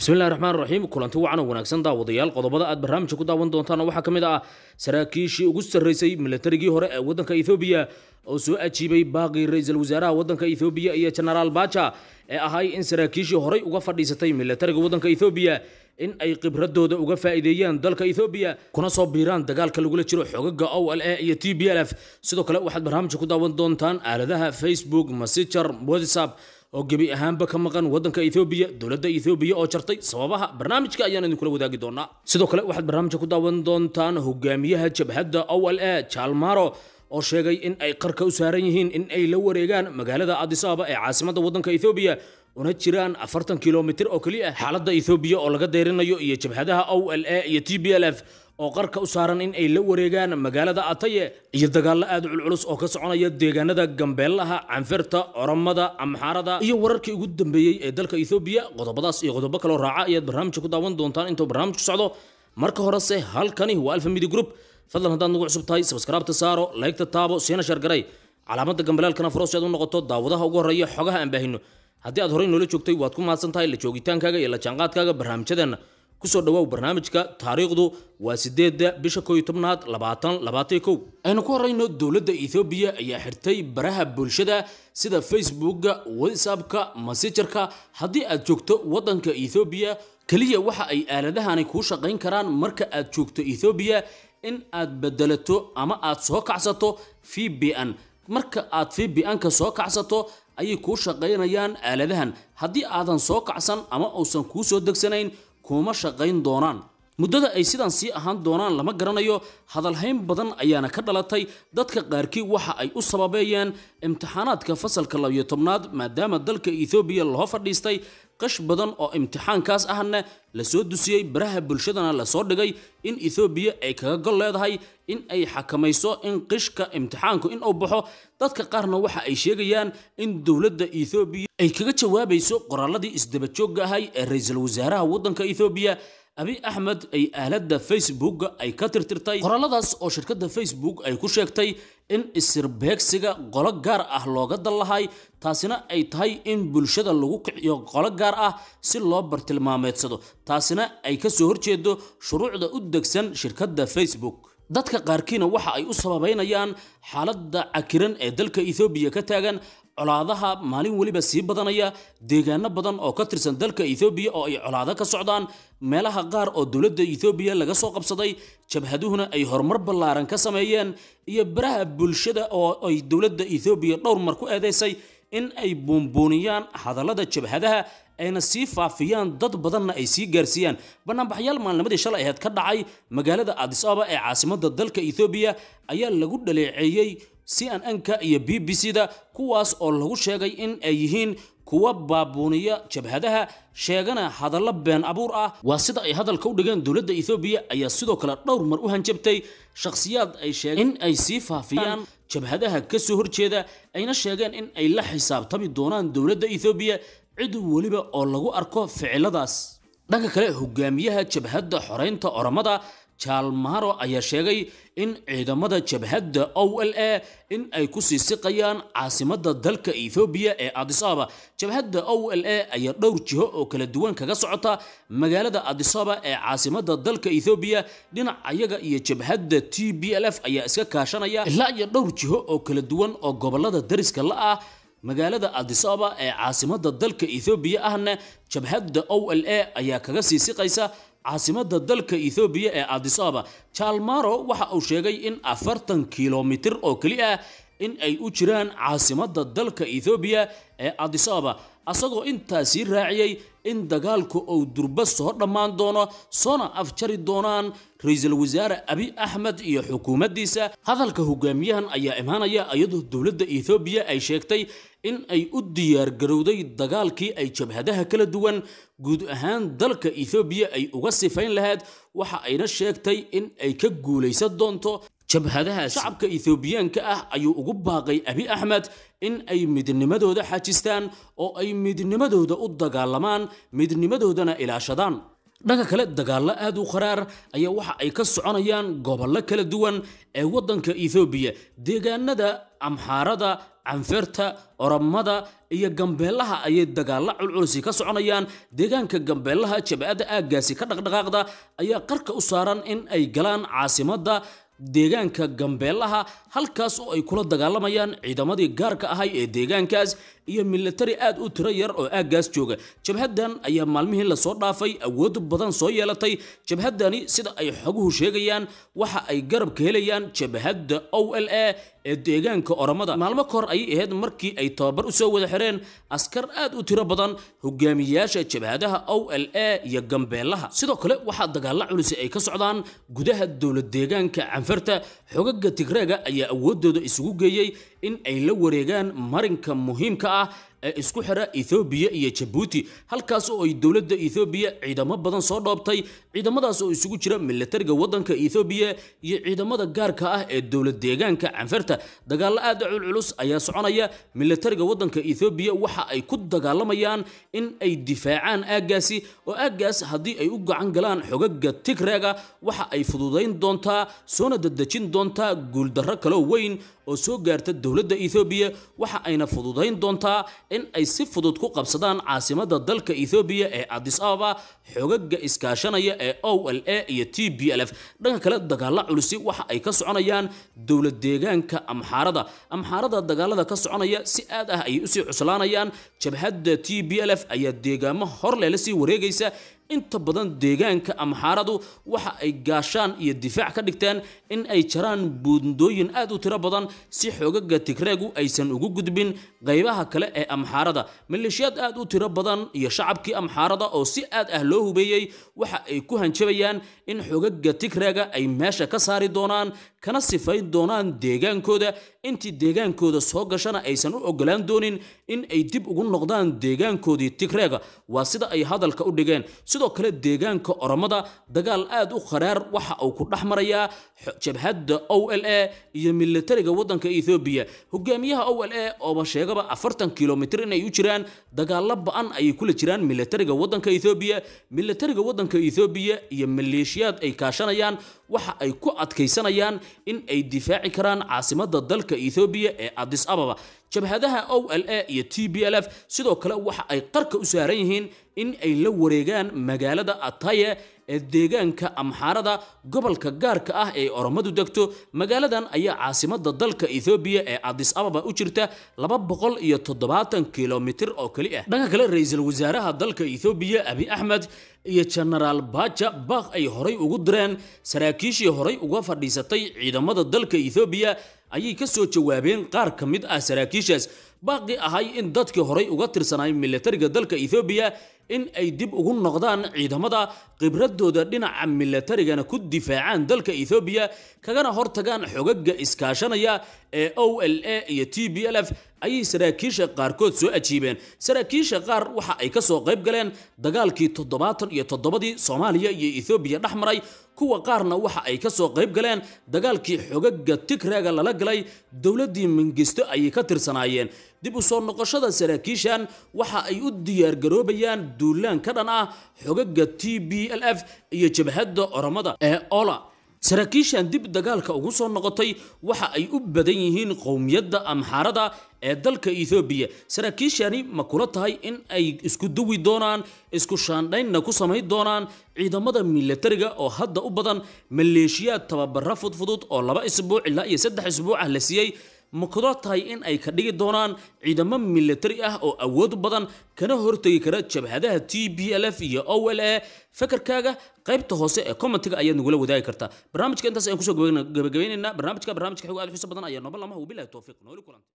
bismillahi raxmaan raxiim kulanti wacan oo wanaagsan daawadayaal qodobada aad barnaamijka ku daawan doontaan waxaa ka mid ah saraakiishii ugu sarraysay militarigii hore ee waddanka ethoobiya oo soo ajiibay baaqii ra-iisul wasaaraha waddanka ethoobiya iyo genaraal baja ee ahay in saraakiishii horay uga fadhiisatay militariga waddanka ethoobiya in ay khibradooda uga faa'iideeyaan dalka ethoobiya kuna soo biiraan dagaalka lagula jiro xogaga o l e iyo t b l f sidoo kale waxaad barnaamijka ku daawan doontaan aaladaha facebook messenger whatsapp oo gebi ahaanba ka maqan waddanka Ethiopia dawladda Ethiopia oo jartay sababaha barnaamijka ayaan idin kula wadaagi doonaa sidoo kale waxaad barnaamijka ku daawan doontaan hogaamiyaha jabhadda OLA Chalmaro oo sheegay in ay qarka u saaran yihiin in ay la wareegaan magaalada Addis Ababa ee caasimadda waddanka Ethiopia una jiraan afartan kilomitir oo keliya xaaladda Ethiopia oo laga deerinayo iyo jabhadaha OLA iyo TPLF oo qarka u saaran in ay la wareegaan magaalada ataye iyo dagaallo aad culculus oo ka soconaya deegaanada gambeelaha canfirta oromada amxaarada iyo wararkii ugu dambeeyey ee dalka ethoobiya qodobadaas iyo qodobo kaloo raaca ayaad barnaamijka ku daawan doontaan intuu barnaamijku socdo marka horese halkani waa alfa media group fadlan haddaad nagu cusub tahay sabskaraabta saaro laygta taabo siina shargaray calaamada gambalaalkana furo si aad u noqoto daawadaha ugu horreeya xogaha aan baahino haddii aad horey noola joogtay waad ku mahadsan tahay la joogitaankaaga iyo la jaanqaadkaaga barnaamijyadeena kusoo dhawaaw barnaamijka taariikhdu waa sideedda bisha kooiyo tobnaad labaatan labaatan kow aynu ku horayno dowladda ethoobiya ayaa xirtay baraha bulshada sida facebookga whatsappka massejarka haddii aad joogto waddanka ethoobiya keliya waxa ay aaladahani kuu shaqayn karaan marka aad joogto ethoobiya in aad bedelato ama aad soo kacsato v b n marka aad v b n ka soo kacsato ayay kuu shaqaynayaan aaladahan haddii aadan soo kacsan ama uusan kuu soo degsanayn kuma shaqayn doonaan muddada ay sidan sii ahaan doonaan lama garanayo hadalhayn badan ayaana ka dhalatay dadka qaarkii waxa ay u sababeeyeen imtixaanaadka fasalka labiyo tobnaad maadaama dalka ethoobiya loo fadhiistay qash badan oo imtixaankaas ahna lasoo dusiyey baraha bulshadana lasoo dhigay in ethoobiya ay kaga gol leedahay in ay xakamayso in qishka imtixaanku in uu baxo dadka qaarna waxa ay sheegayaan in dowladda ethoobiya ay kaga jawaabayso qoraalladii isdabajoogga ahay ee ra-iisul wasaaraha waddanka ethoobiya abi axmed ay aaladda facebook ay ka tirtirtay qoraaladaas oo shirkadda facebook ay ku sheegtay in isirbeegsiga qolo gaar ah looga dallahay taasina ay tahay in bulshada lagu kiciyo qolo gaar ah si loo bartilmaameedsado taasina ay ka soo horjeedo shuruucda u degsan shirkadda facebook dadka qaarkiina waxa ay u sababaynayaan xaaladda cakiran ee dalka ethoobiya ka taagan colaadaha maalin weliba sii badanaya deegaano badan oo ka tirsan dalka Ethiopia oo ay colaado ka socdaan meelaha qaar oo dowladda ethoobiya laga soo qabsaday jabhaduhuna ay horumar ballaaran ka sameeyeen iyo baraha bulshada oo ay dowladda Ethiopia dhowr mar ku eedeysay in ay buunbuuniyaan hadallada jabhadaha ayna sii faafiyaan dad badanna ay sii gaarsiiyaan banaanbaxyaal maalnimadii shalay aheed ka dhacay magaalada adis ababa ee caasimadda dalka ethoobiya ayaa lagu dhaleeceeyey c cnnka iyo b b c da kuwaas oo lagu sheegay in ay yihiin kuwa baabuuniya jabhadaha sheegana hadallo been abuur ah waa sida ay hadalka u dhigeen dowladda ethoobiya ayaa sidoo kale dhowr mar u hanjabtay shakhsiyaad ay sheegeen in ay sii faafiyaan jabhadaha ka soo horjeeda ayna sheegeen in ay la xisaabtami doonaan dowladda ethoobiya cid weliba oo lagu arko ficiladaas dhanka kale hogaamiyaha jabhadda xoreynta oromada jaalmaro ayaa sheegay in ciidamada jabhadda o l a in ay ku sii siqayaan caasimadda dalka ethoobiya ee adisaba jabhadda o l a ayaa dhowr jiho oo kala duwan kaga socota magaalada adisaba ee caasimadda dalka ethoobiya dhinac ayaga iyo jabhadda t b l f ayaa iska kaashanaya ilaa iyo dhowr jiho oo kala duwan oo gobollada dariska la ah magaalada adisaba ee caasimadda dalka ethoobiya ahna jabhadda o l a ayaa kaga sii siqaysa caasimada dalka ethoobiya ee addis ababa jaalmaro waxa uu sheegay in afartan kilomitir oo keli ah in ay u jiraan caasimada dalka ethoobiya ee addis ababa asagoo intaasii raaciyey in dagaalku uu durbas hor dhammaan doono soona afjari doonaan ra-iisul wasaare abi axmed iyo xukuumaddiisa hadalka hogaamiyahan ayaa imaanaya iyadoo dowladda ethoobiya ay sheegtay in ay u diyaargarowday dagaalkii ay jabhadaha kala duwan guud ahaan dalka ethoobiya ay uga sifayn lahayd waxa ayna sheegtay in ay ka guulaysan doonto jabhadaha shacabka ethoobiyaanka ah ayuu ugu baaqay abi axmed in ay midnimadooda xaajistaan oo ay midnimadooda u dagaalamaan midnimadoodana ilaashadaan dhanka kale dagaallo aad u qaraar ayaa waxa ay ka soconayaan gobollo kala duwan ee waddanka ethoobiya deegaanada amxaarada canfeerta oromada iyo gambeellaha ayay dagaalla culculsi ka soconayaan deegaanka gambeellaha jabhada aaggaasi ka dhaqdhaqaaqda ayaa qarka u saaran in ay galaan caasimadda deegaanka gambeelaha halkaas oo ay kula dagaalamayaan ciidamadii gaarka ahay ee deegaankaas iyo milatari aad u tiro yar oo aaggaas jooga jabhaddan ayaa maalmihii lasoo dhaafay awood badan soo yeelatay jabhaddani sida ay xoguhu sheegayaan waxa ay garabka helayaan jabhadda o l a ee deegaanka oromada maalmo kahor ayay ahayd markii ay tababar u soo wada xireen askar aad u tiro badan hogaamiyaasha jabhadaha o l a iyo gambeellaha sidoo kale waxaa dagaalla culisi ay ka socdaan gudaha dowlad deegaanka canfarta xogaga tigreega ayaa awooddooda isugu geeyey in ay la wareegaan marinka muhiimka ah ee isku xira ethoobiya iyo jabuuti halkaas oo ay dowladda ethoobiya ciidamo badan soo dhoobtay ciidamadaas oo isugu jira milatariga waddanka ethoobiya iyo ciidamada gaarka ah ee dowlad deegaanka canfarta dagaallo aad u culculus ayaa soconaya milatariga waddanka ethoobiya waxa ay ku dagaalamayaan in ay difaacaan aaggaasi oo aaggaas haddii ay u gacan galaan xogaga tigreega waxa ay fududayn doontaa soona dadejin doontaa guuldarro kaloo weyn oo soo gaarta dowladda ethoobiya waxa ayna fududayn doontaa in ay si fudud ku qabsadaan caasimadda dalka ethoobiya ee adis ababa xogaga iskaashanaya ee o l a iyo t b l f dhanka kale dagaalla culusi waxa ay ka soconayaan dowlad deegaanka amxaarada amxaarada dagaalada ka soconaya si aad ah ayay usii cuslaanayaan jabhadda t b l f ayaa deegaamo horleh la sii wareegaysa inta badan deegaanka amxaaradu waxa ay gaashaan iyo difaac ka dhigteen in ay jaraan buundooyin aad u tiro badan si xoogaga tigreegu aysan ugu gudbin qaybaha kale ee amxaarada maleeshiyaad aad u tiro badan iyo shacabkii amxaarada oo si aad ah loo hubeeyey waxa ay ku hanjabayaan in xoogaga tigreega ay meesha ka saari doonaan kana sifayn doonaan deegaankooda intii deegaankooda soo gashana aysan u ogolaan doonin in ay dib ugu noqdaan deegaankoodii tigreega waa sida ay hadalka u dhigeen sidoo kale deegaanka oromada dagaal aad u kharaar waxa uu ku dhex marayaa jabhadda o l a iyo milatariga waddanka ethoobiya hogaamiyaha o l a ooba sheegaba afartan kilomitir inay u jiraan dagaalo ba-an ayay kula jiraan milatariga waddanka ethoobiya militariga waddanka ethoobiya iyo maleeshiyaad ay kaashanayaan waxa ay ku adkaysanayaan in ay difaaci karaan caasimadda dalka ethoobiya ee adis ababa jabhadaha o l a iyo t b l f sidoo kale waxa ay qarka u saaran yihiin in ay la wareegaan magaalada ataye ee deegaanka amxaarada gobolka gaarka ah ee oromadu degto magaaladan ayaa caasimadda dalka ethoobiya ee adis ababa u jirta laba boqol iyo toddobaatan kilomitir oo keli ah dhanka kale ra-iisul wasaaraha dalka ethoobiya abi axmed iyo jenaraal baja baaq ay horay ugu direen saraakiishii horay uga fadhiisatay ciidamada dalka ethoobiya ayay ka soo jawaabeen qaar ka mid ah saraakiishaas baaqi ahay in dadkii horay uga tirsanaay milatariga dalka ethoobiya in ay dib ugu noqdaan ciidamada khibraddooda dhinaca milatarigana ku difaacaan dalka ethoobiya kagana hortagaan xogagga iskaashanaya ee o l a iyo t b l f ayay saraakiisha qaarkood soo ajiibeen saraakiisha qaar waxa ay ka soo qayb galeen dagaalkii toddobaatan iyo toddobadii soomaaliya iyo ethoobiya dhex maray kuwa qaarna waxa ay ka soo qayb galeen dagaalkii xogaga tigraaga lala galay dowladdii mangisto ayay ka tirsanaayeen dib u soo noqoshada saraakiishan waxa ay u diyaargaroobayaan duulaan ka dhan ah xogaga t b l f iyo jabhadda oromada ee ola saraakiishan dib dagaalka ugu soo noqotay waxa ay u badan yihiin qowmiyadda amxaarada ee dalka ethoobiya saraakiishani ma kula tahay in ay isku duwi doonaan isku shaandhaynna ku samayn doonaan ciidamada milatariga oo hadda u badan maleeshiyaad tababara fudfudud oo laba isbuuc ilaa iyo saddex isbuuc ah la siiyey ma kudoo tahay in ay ka dhigi doonaan ciidamo milatari ah oo awood badan kana hortegi kara jabhadaha t b l f iyo o l e fakarkaaga qaybta hoose ee commentiga ayaad nagula wadaagi kartaa barnaamijka intaas ayaan kusoo gabagabaynaynaa barnaamijka barnaamijka xog aad xiiso badan ayaa noobal lama hubilahi toofiiq nooli kulanta